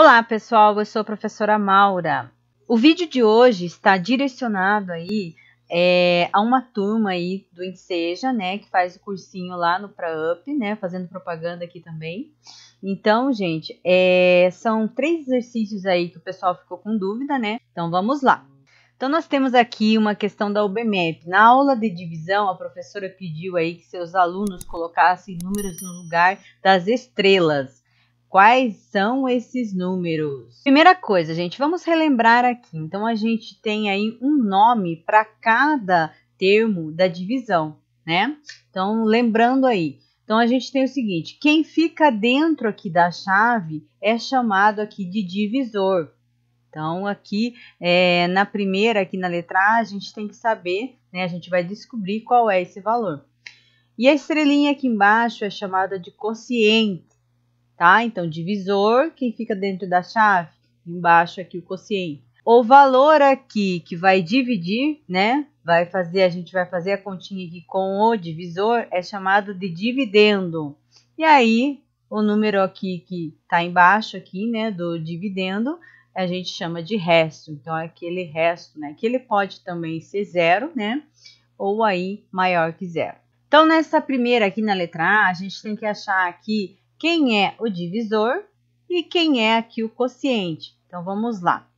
Olá, pessoal, eu sou a professora Maura. O vídeo de hoje está direcionado aí é, a uma turma aí do Enseja, né, que faz o cursinho lá no PraUp, né, fazendo propaganda aqui também. Então, gente, é, são três exercícios aí que o pessoal ficou com dúvida, né? Então, vamos lá. Então, nós temos aqui uma questão da UBMEP. Na aula de divisão, a professora pediu aí que seus alunos colocassem números no lugar das estrelas. Quais são esses números? Primeira coisa, gente, vamos relembrar aqui. Então, a gente tem aí um nome para cada termo da divisão, né? Então, lembrando aí. Então, a gente tem o seguinte: quem fica dentro aqui da chave é chamado aqui de divisor. Então, aqui é, na primeira, aqui na letra A, a gente tem que saber, né? A gente vai descobrir qual é esse valor. E a estrelinha aqui embaixo é chamada de quociente tá? Então, divisor, quem fica dentro da chave? Embaixo aqui o quociente. O valor aqui que vai dividir, né? Vai fazer, a gente vai fazer a continha aqui com o divisor, é chamado de dividendo. E aí, o número aqui que está embaixo aqui, né, do dividendo, a gente chama de resto. Então, é aquele resto, né, que ele pode também ser zero, né, ou aí maior que zero. Então, nessa primeira aqui na letra A, a gente tem que achar aqui quem é o divisor e quem é aqui o quociente. Então, vamos lá.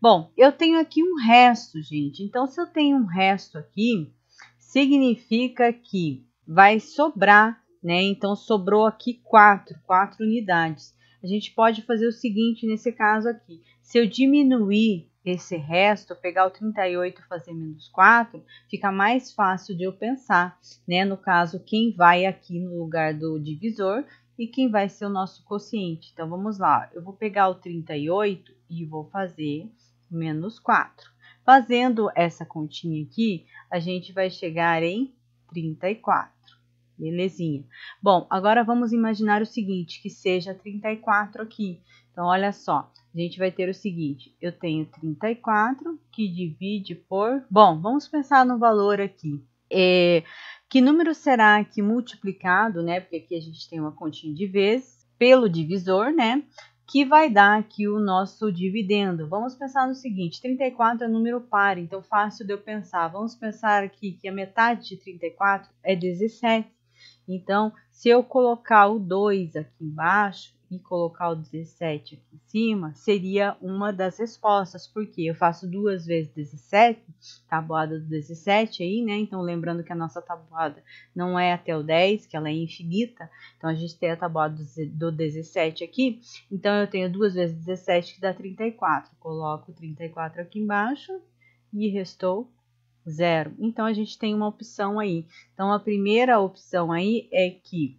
Bom, eu tenho aqui um resto, gente. Então, se eu tenho um resto aqui, significa que vai sobrar, né? Então, sobrou aqui 4, 4 unidades. A gente pode fazer o seguinte nesse caso aqui. Se eu diminuir esse resto, pegar o 38 e fazer menos 4, fica mais fácil de eu pensar, né? No caso, quem vai aqui no lugar do divisor e quem vai ser o nosso quociente? Então, vamos lá. Eu vou pegar o 38 e vou fazer menos 4. Fazendo essa continha aqui, a gente vai chegar em 34. Belezinha. Bom, agora vamos imaginar o seguinte, que seja 34 aqui. Então, olha só, a gente vai ter o seguinte, eu tenho 34 que divide por... Bom, vamos pensar no valor aqui. É, que número será que multiplicado, né? Porque aqui a gente tem uma continha de vezes pelo divisor, né? Que vai dar aqui o nosso dividendo. Vamos pensar no seguinte: 34 é número par, então fácil de eu pensar. Vamos pensar aqui que a metade de 34 é 17. Então, se eu colocar o 2 aqui embaixo, e colocar o 17 aqui em cima, seria uma das respostas, porque eu faço duas vezes 17, tabuada do 17 aí, né? Então, lembrando que a nossa tabuada não é até o 10, que ela é infinita, então a gente tem a tabuada do 17 aqui, então eu tenho duas vezes 17 que dá 34, coloco 34 aqui embaixo e restou zero. Então, a gente tem uma opção aí. Então, a primeira opção aí é que...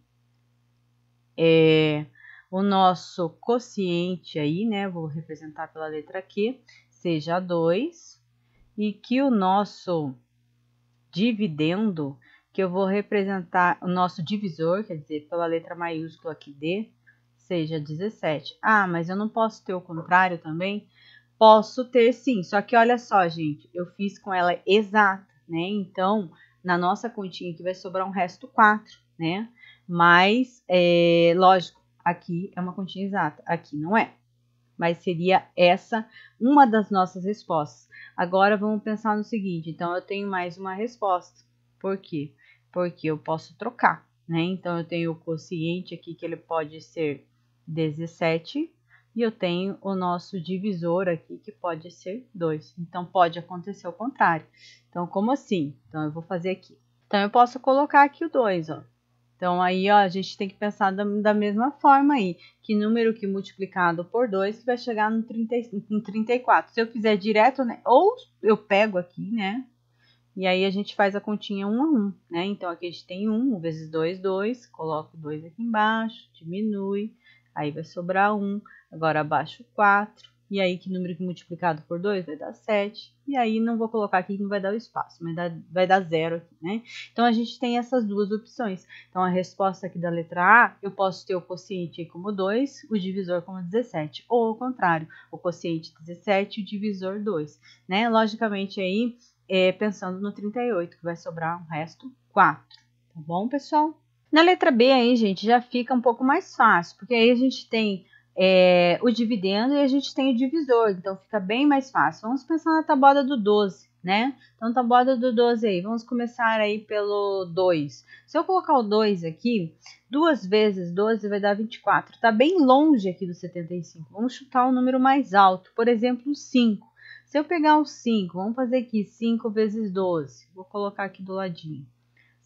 É, o nosso quociente aí, né, vou representar pela letra Q, seja 2, e que o nosso dividendo, que eu vou representar o nosso divisor, quer dizer, pela letra maiúscula aqui D, seja 17. Ah, mas eu não posso ter o contrário também? Posso ter sim, só que olha só, gente, eu fiz com ela exata, né? Então, na nossa continha aqui vai sobrar um resto 4, né? Mas, é, lógico, aqui é uma continha exata, aqui não é. Mas seria essa uma das nossas respostas. Agora vamos pensar no seguinte, então eu tenho mais uma resposta. Por quê? Porque eu posso trocar, né? Então eu tenho o quociente aqui que ele pode ser 17 e eu tenho o nosso divisor aqui que pode ser 2. Então pode acontecer o contrário. Então como assim? Então eu vou fazer aqui. Então eu posso colocar aqui o 2, ó. Então aí ó, a gente tem que pensar da, da mesma forma aí, que número que multiplicado por 2 vai chegar no, 30, no 34. Se eu fizer direto, né, ou eu pego aqui, né, e aí a gente faz a continha 1 a 1, né? Então aqui a gente tem 1 vezes 2, 2, coloco 2 aqui embaixo, diminui, aí vai sobrar 1. Agora abaixo 4, e aí, que número que multiplicado por 2 vai dar 7. E aí, não vou colocar aqui que não vai dar o espaço, mas vai dar zero aqui, né? Então, a gente tem essas duas opções. Então, a resposta aqui da letra A, eu posso ter o quociente como 2, o divisor como 17. Ou, ao contrário, o quociente 17 e o divisor 2, né? Logicamente, aí, é, pensando no 38, que vai sobrar o resto 4. Tá bom, pessoal? Na letra B aí, gente, já fica um pouco mais fácil, porque aí a gente tem é, o dividendo e a gente tem o divisor, então fica bem mais fácil. Vamos pensar na tabuada do 12, né? Então, tabuada do 12 aí, vamos começar aí pelo 2. Se eu colocar o 2 aqui, duas vezes 12 vai dar 24, tá bem longe aqui do 75. Vamos chutar um número mais alto, por exemplo, 5. Se eu pegar o 5, vamos fazer aqui 5 vezes 12, vou colocar aqui do ladinho.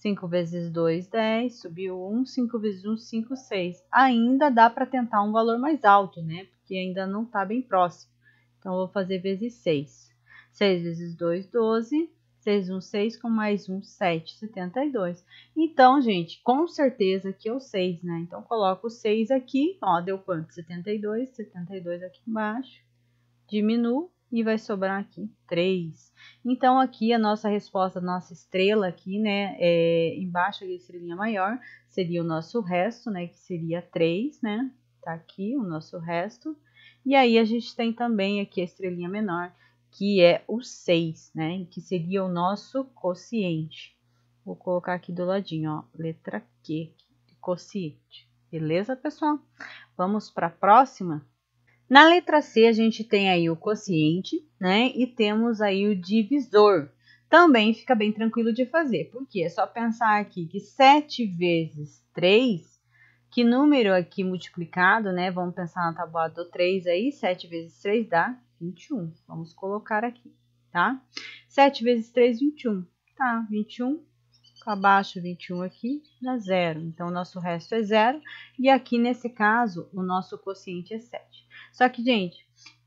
5 vezes 2, 10, subiu 1, 5 vezes 1, 5, 6. Ainda dá para tentar um valor mais alto, né? Porque ainda não está bem próximo. Então, vou fazer vezes 6. 6 vezes 2, 12. 6, 1, 6, com mais 1, 7, 72. Então, gente, com certeza que é o 6, né? Então, coloco o 6 aqui, ó, deu quanto? 72, 72 aqui embaixo. Diminuo, e vai sobrar aqui 3. Então, aqui a nossa resposta, a nossa estrela aqui, né, é, embaixo da estrelinha maior, seria o nosso resto, né, que seria 3, né, tá aqui o nosso resto. E aí a gente tem também aqui a estrelinha menor, que é o 6, né, que seria o nosso quociente. Vou colocar aqui do ladinho, ó, letra Q, quociente. Beleza, pessoal? Vamos para a próxima? Na letra C, a gente tem aí o quociente, né? E temos aí o divisor. Também fica bem tranquilo de fazer, porque é só pensar aqui que 7 vezes 3 que número aqui multiplicado, né? Vamos pensar na tabuada do 3 aí. 7 vezes 3 dá 21. Vamos colocar aqui, tá? 7 vezes 3, 21. Tá, 21 abaixo 21 aqui dá zero. Então, o nosso resto é zero. E aqui, nesse caso, o nosso quociente é 7. Só que, gente,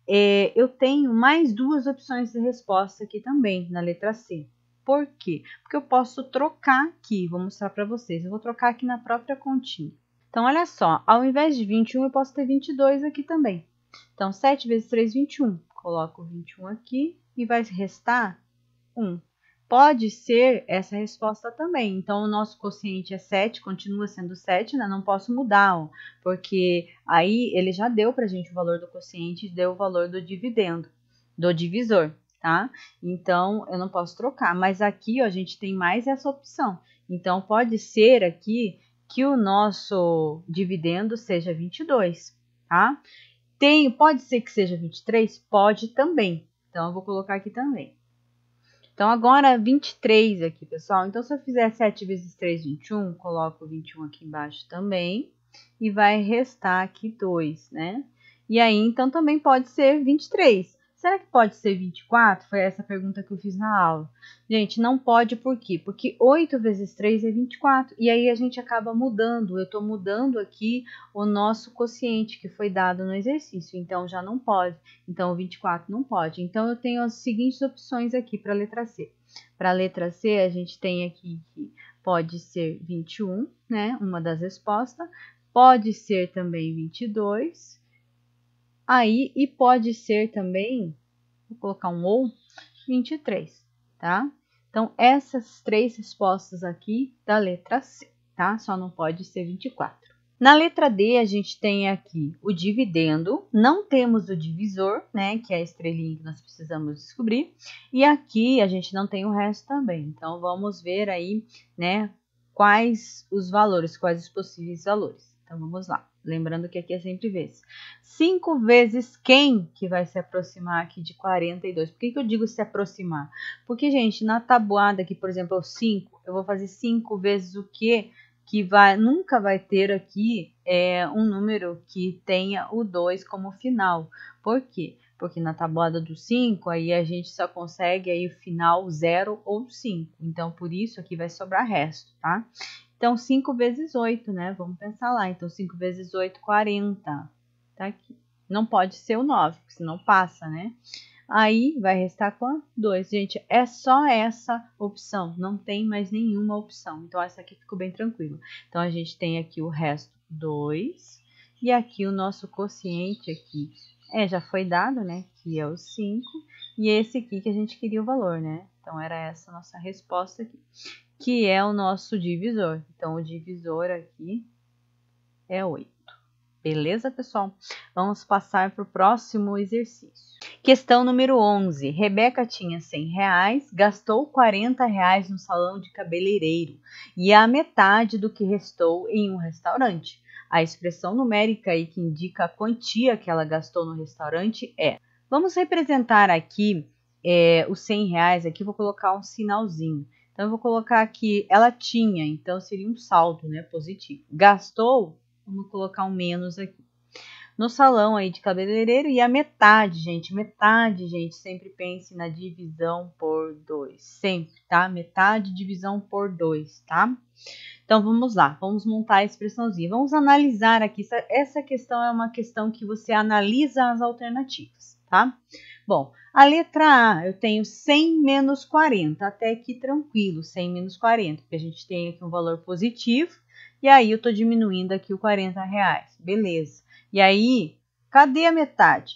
é, eu tenho mais duas opções de resposta aqui também, na letra C. Por quê? Porque eu posso trocar aqui. Vou mostrar para vocês. Eu vou trocar aqui na própria continha. Então, olha só. Ao invés de 21, eu posso ter 22 aqui também. Então, 7 vezes 3, 21. Coloco 21 aqui e vai restar 1. Pode ser essa resposta também. Então, o nosso quociente é 7, continua sendo 7, né? Não posso mudar, porque aí ele já deu para a gente o valor do quociente, deu o valor do dividendo, do divisor, tá? Então, eu não posso trocar. Mas aqui, ó, a gente tem mais essa opção. Então, pode ser aqui que o nosso dividendo seja 22, tá? Tem, pode ser que seja 23? Pode também. Então, eu vou colocar aqui também. Então, agora 23 aqui, pessoal. Então, se eu fizer 7 vezes 3, 21, coloco 21 aqui embaixo também. E vai restar aqui 2, né? E aí, então, também pode ser 23. Será que pode ser 24? Foi essa pergunta que eu fiz na aula. Gente, não pode por quê? Porque 8 vezes 3 é 24. E aí a gente acaba mudando. Eu estou mudando aqui o nosso quociente que foi dado no exercício. Então já não pode. Então 24 não pode. Então eu tenho as seguintes opções aqui para a letra C. Para a letra C, a gente tem aqui que pode ser 21, né? Uma das respostas. Pode ser também 22 aí e pode ser também, vou colocar um ou, 23, tá? Então, essas três respostas aqui da letra C, tá? Só não pode ser 24. Na letra D, a gente tem aqui o dividendo, não temos o divisor, né, que é a estrelinha que nós precisamos descobrir, e aqui a gente não tem o resto também. Então, vamos ver aí, né, quais os valores, quais os possíveis valores. Então, vamos lá. Lembrando que aqui é sempre vezes. 5 vezes quem que vai se aproximar aqui de 42? Por que, que eu digo se aproximar? Porque, gente, na tabuada aqui, por exemplo, 5, eu vou fazer 5 vezes o que? Que vai, nunca vai ter aqui é, um número que tenha o 2 como final. Por quê? Porque na tabuada do 5, aí a gente só consegue aí o final 0 ou 5. Então, por isso aqui vai sobrar resto, tá? Então, 5 vezes 8, né? Vamos pensar lá. Então, 5 vezes 8, 40. Tá aqui. Não pode ser o 9, porque senão passa, né? Aí, vai restar quanto? 2. Gente, é só essa opção. Não tem mais nenhuma opção. Então, essa aqui ficou bem tranquila. Então, a gente tem aqui o resto 2. E aqui o nosso quociente aqui é, já foi dado, né? Que é o 5. E esse aqui que a gente queria o valor, né? Então, era essa nossa resposta aqui que é o nosso divisor. Então, o divisor aqui é 8. Beleza, pessoal? Vamos passar para o próximo exercício. Questão número 11. Rebeca tinha 100 reais, gastou 40 reais no salão de cabeleireiro e a metade do que restou em um restaurante. A expressão numérica aí que indica a quantia que ela gastou no restaurante é. Vamos representar aqui é, os 100 reais. Aqui vou colocar um sinalzinho. Então eu vou colocar aqui, ela tinha, então seria um saldo, né, positivo. Gastou, vamos colocar um menos aqui. No salão aí de cabeleireiro e a metade, gente, metade, gente, sempre pense na divisão por 2, sempre, tá? Metade divisão por 2, tá? Então vamos lá, vamos montar a expressãozinha. Vamos analisar aqui, essa questão é uma questão que você analisa as alternativas, tá? Bom, a letra A eu tenho 100 menos 40, até que tranquilo, 100 menos 40, porque a gente tem aqui um valor positivo, e aí eu estou diminuindo aqui o 40 reais, beleza. E aí, cadê a metade?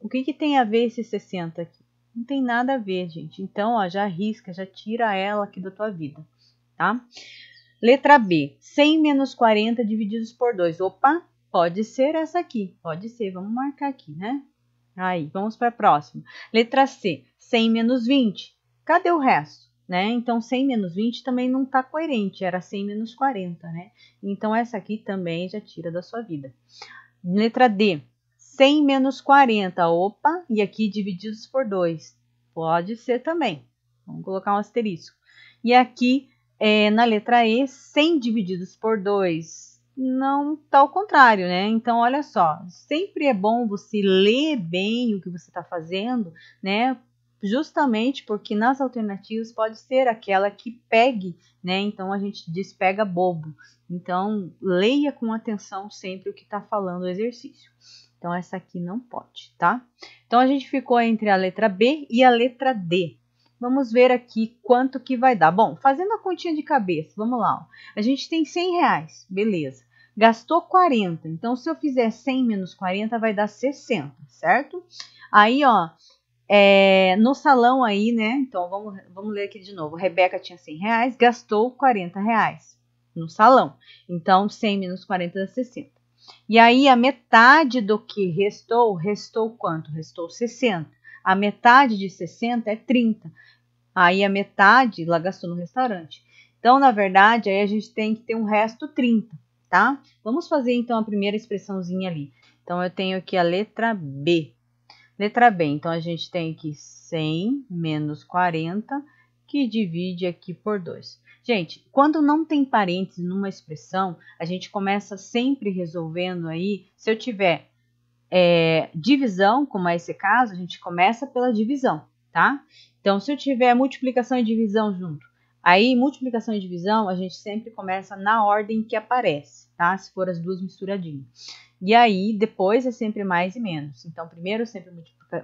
O que, que tem a ver esse 60 aqui? Não tem nada a ver, gente. Então, ó, já arrisca, já tira ela aqui da tua vida, tá? Letra B, 100 menos 40 divididos por 2. Opa, pode ser essa aqui, pode ser, vamos marcar aqui, né? Aí, vamos para a próxima. Letra C, 100 menos 20. Cadê o resto? Né? Então, 100 menos 20 também não está coerente, era 100 menos 40, né? Então, essa aqui também já tira da sua vida. Letra D, 100 menos 40, opa, e aqui divididos por 2. Pode ser também, vamos colocar um asterisco. E aqui, é, na letra E, 100 divididos por 2, não está ao contrário, né? Então, olha só, sempre é bom você ler bem o que você está fazendo, né? Justamente porque nas alternativas pode ser aquela que pegue, né? Então a gente diz pega bobo. Então, leia com atenção sempre o que está falando o exercício. Então, essa aqui não pode, tá? Então, a gente ficou entre a letra B e a letra D. Vamos ver aqui quanto que vai dar. Bom, fazendo a continha de cabeça, vamos lá. Ó. A gente tem 100 reais, beleza gastou 40. Então, se eu fizer 100 menos 40, vai dar 60, certo? Aí, ó, é, no salão aí, né? Então, vamos, vamos ler aqui de novo. Rebeca tinha 100 reais, gastou 40 reais no salão. Então, 100 menos 40 dá 60. E aí, a metade do que restou, restou quanto? Restou 60. A metade de 60 é 30. Aí, a metade ela gastou no restaurante. Então, na verdade, aí a gente tem que ter um resto 30 tá? Vamos fazer então a primeira expressãozinha ali. Então eu tenho aqui a letra B. Letra B, então a gente tem aqui 100 menos 40, que divide aqui por 2. Gente, quando não tem parênteses numa expressão, a gente começa sempre resolvendo aí, se eu tiver é, divisão, como é esse caso, a gente começa pela divisão, tá? Então, se eu tiver multiplicação e divisão junto, Aí, multiplicação e divisão, a gente sempre começa na ordem que aparece, tá? Se for as duas misturadinhas. E aí, depois é sempre mais e menos. Então, primeiro sempre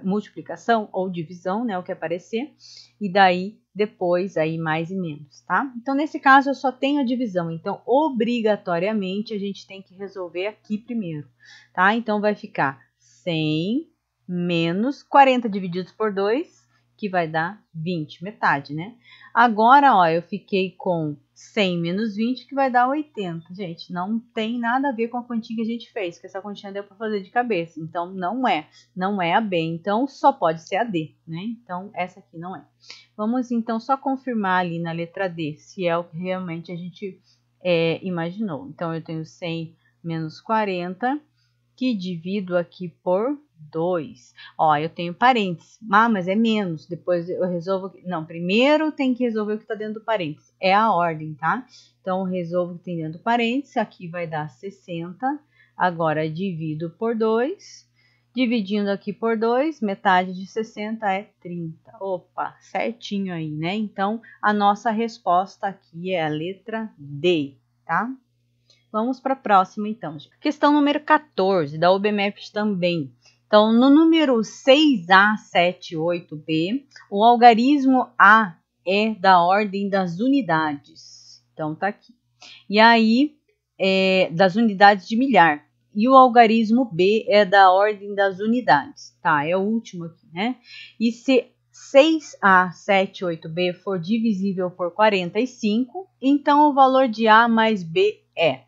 multiplicação ou divisão, né? O que aparecer. E daí, depois, aí mais e menos, tá? Então, nesse caso, eu só tenho a divisão. Então, obrigatoriamente, a gente tem que resolver aqui primeiro, tá? Então, vai ficar 100 menos 40 divididos por 2, que vai dar 20, metade, né? Agora, ó, eu fiquei com 100 menos 20, que vai dar 80. Gente, não tem nada a ver com a quantia que a gente fez, que essa quantia deu para fazer de cabeça. Então, não é. Não é a B. Então, só pode ser a D, né? Então, essa aqui não é. Vamos, então, só confirmar ali na letra D, se é o que realmente a gente é, imaginou. Então, eu tenho 100 menos 40, que divido aqui por 2. Ó, eu tenho parênteses. Ah, mas é menos. Depois eu resolvo. Não, primeiro tem que resolver o que está dentro do parênteses. É a ordem, tá? Então, resolvo o que tem dentro do parênteses. Aqui vai dar 60. Agora, divido por 2. Dividindo aqui por 2, metade de 60 é 30. Opa, certinho aí, né? Então, a nossa resposta aqui é a letra D, tá? Vamos para a próxima, então. Questão número 14, da OBMEP também. Então, no número 6A78B, o algarismo A é da ordem das unidades. Então, tá aqui. E aí, é das unidades de milhar. E o algarismo B é da ordem das unidades. Tá, é o último aqui, né? E se 6A78B for divisível por 45, então o valor de A mais B é.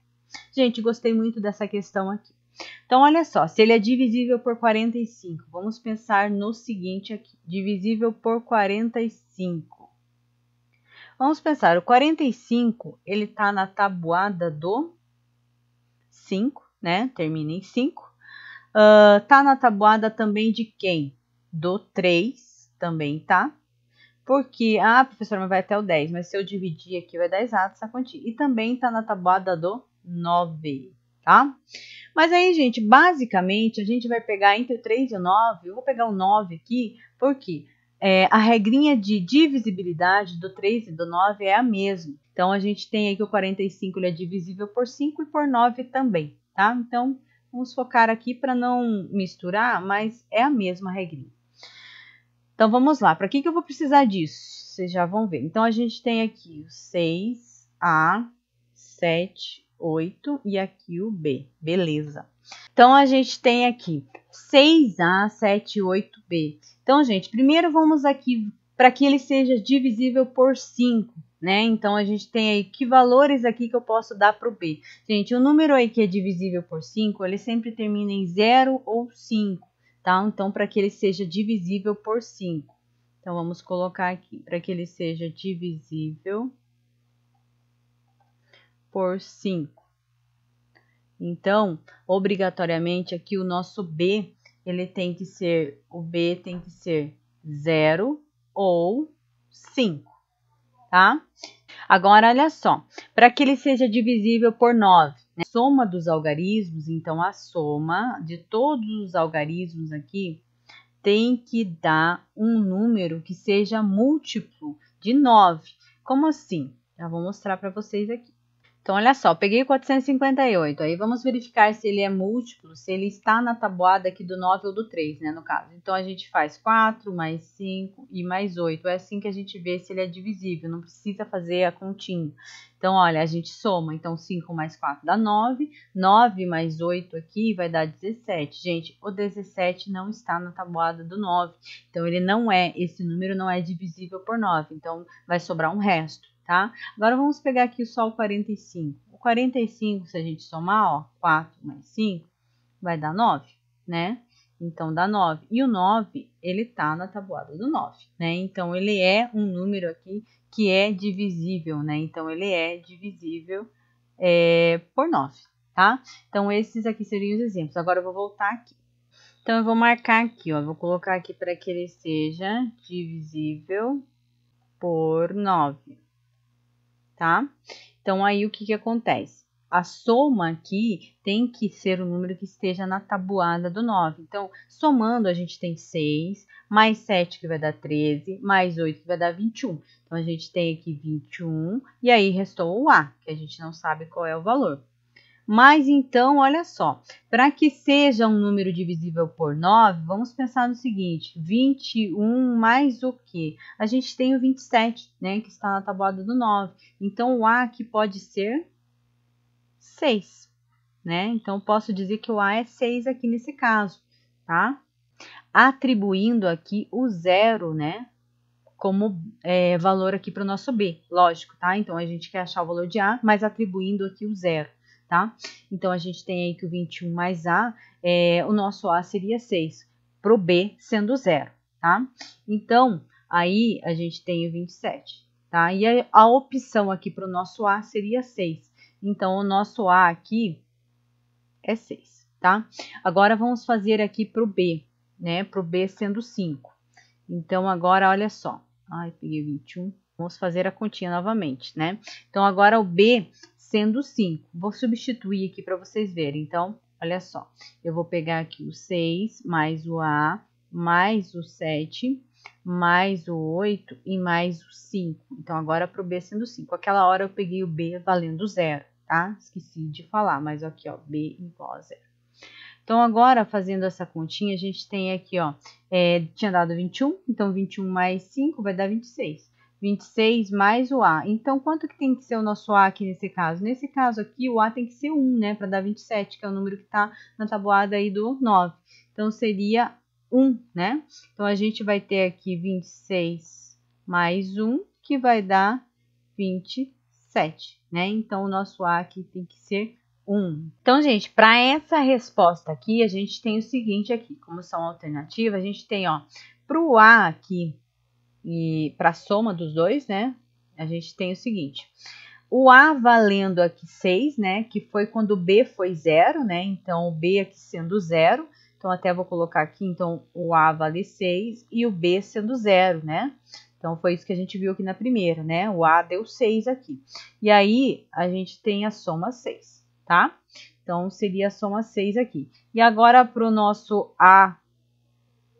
Gente, gostei muito dessa questão aqui. Então, olha só, se ele é divisível por 45, vamos pensar no seguinte aqui, divisível por 45. Vamos pensar, o 45, ele está na tabuada do 5, né? Termina em 5. Uh, ah, tá na tabuada também de quem? Do 3, também tá. Porque, ah, professora, mas vai até o 10, mas se eu dividir aqui vai dar exato essa quantia. E também está na tabuada do 9 tá? Mas aí, gente, basicamente a gente vai pegar entre o 3 e o 9, eu vou pegar o 9 aqui, porque é, a regrinha de divisibilidade do 3 e do 9 é a mesma. Então a gente tem aí que o 45 ele é divisível por 5 e por 9 também, tá? Então vamos focar aqui para não misturar, mas é a mesma regrinha. Então vamos lá, para que, que eu vou precisar disso? Vocês já vão ver. Então a gente tem aqui o 6, A, 7, 8 e aqui o B, beleza. Então, a gente tem aqui 6A, 7, 8B. Então, gente, primeiro vamos aqui para que ele seja divisível por 5, né? Então, a gente tem aí que valores aqui que eu posso dar para o B. Gente, o número aí que é divisível por 5, ele sempre termina em 0 ou 5, tá? Então, para que ele seja divisível por 5. Então, vamos colocar aqui, para que ele seja divisível por por 5. Então, obrigatoriamente aqui o nosso B, ele tem que ser, o B tem que ser 0 ou 5, tá? Agora, olha só, para que ele seja divisível por 9, né? soma dos algarismos, então a soma de todos os algarismos aqui tem que dar um número que seja múltiplo de 9. Como assim? Já vou mostrar para vocês aqui. Então, olha só, peguei 458. Aí vamos verificar se ele é múltiplo, se ele está na tabuada aqui do 9 ou do 3, né, no caso. Então, a gente faz 4 mais 5 e mais 8. É assim que a gente vê se ele é divisível, não precisa fazer a continha. Então, olha, a gente soma. Então, 5 mais 4 dá 9. 9 mais 8 aqui vai dar 17. Gente, o 17 não está na tabuada do 9. Então, ele não é, esse número não é divisível por 9. Então, vai sobrar um resto tá? Agora vamos pegar aqui só o 45. O 45, se a gente somar, ó, 4 mais 5, vai dar 9, né? Então, dá 9. E o 9, ele tá na tabuada do 9, né? Então, ele é um número aqui que é divisível, né? Então, ele é divisível é, por 9, tá? Então, esses aqui seriam os exemplos. Agora, eu vou voltar aqui. Então, eu vou marcar aqui, ó. Vou colocar aqui para que ele seja divisível por 9 tá? Então aí o que, que acontece? A soma aqui tem que ser o número que esteja na tabuada do 9. Então, somando, a gente tem 6, mais 7, que vai dar 13, mais 8, que vai dar 21. Então, a gente tem aqui 21, e aí restou o A, que a gente não sabe qual é o valor. Mas então, olha só, para que seja um número divisível por 9, vamos pensar no seguinte: 21 mais o quê? A gente tem o 27, né, que está na tabuada do 9. Então, o A aqui pode ser 6, né? Então, posso dizer que o A é 6 aqui nesse caso, tá? Atribuindo aqui o zero, né, como é, valor aqui para o nosso B, lógico, tá? Então a gente quer achar o valor de A, mas atribuindo aqui o zero tá? Então a gente tem aí que o 21 mais A, é, o nosso A seria 6, pro B sendo zero, tá? Então aí a gente tem o 27, tá? E a, a opção aqui para o nosso A seria 6. Então o nosso A aqui é 6, tá? Agora vamos fazer aqui pro B, né? Pro B sendo 5. Então agora olha só. Ai, peguei 21. Vamos fazer a continha novamente, né? Então agora o B sendo 5. Vou substituir aqui para vocês verem. Então, olha só, eu vou pegar aqui o 6 mais o A mais o 7 mais o 8 e mais o 5. Então, agora para o B sendo 5. Aquela hora eu peguei o B valendo 0, tá? Esqueci de falar, mas aqui, ó, B igual a 0. Então, agora, fazendo essa continha, a gente tem aqui, ó, é, tinha dado 21, então 21 mais 5 vai dar 26. 26 mais o A. Então, quanto que tem que ser o nosso A aqui nesse caso? Nesse caso aqui, o A tem que ser 1, né? Para dar 27, que é o número que está na tabuada aí do 9. Então, seria 1, né? Então, a gente vai ter aqui 26 mais 1, que vai dar 27, né? Então, o nosso A aqui tem que ser 1. Então, gente, para essa resposta aqui, a gente tem o seguinte aqui. Como são alternativas, a gente tem, ó, para o A aqui e para a soma dos dois, né? A gente tem o seguinte: o A valendo aqui 6, né? Que foi quando o B foi zero, né? Então o B aqui sendo zero. Então até vou colocar aqui, então o A vale 6 e o B sendo zero, né? Então foi isso que a gente viu aqui na primeira, né? O A deu 6 aqui. E aí a gente tem a soma 6, tá? Então seria a soma 6 aqui. E agora para o nosso A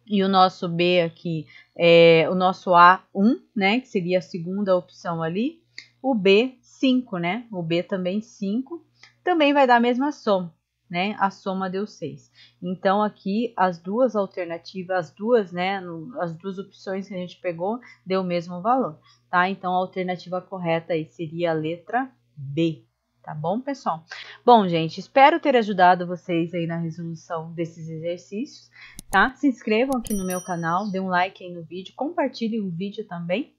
e o nosso B aqui é o nosso A1, né, que seria a segunda opção ali, o B 5, né? O B também 5, também vai dar a mesma soma, né? A soma deu 6. Então aqui as duas alternativas, as duas, né, as duas opções que a gente pegou deu o mesmo valor, tá? Então a alternativa correta aí seria a letra B. Tá bom, pessoal? Bom, gente, espero ter ajudado vocês aí na resolução desses exercícios, tá? Se inscrevam aqui no meu canal, dê um like aí no vídeo, compartilhem o vídeo também.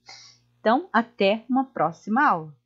Então, até uma próxima aula.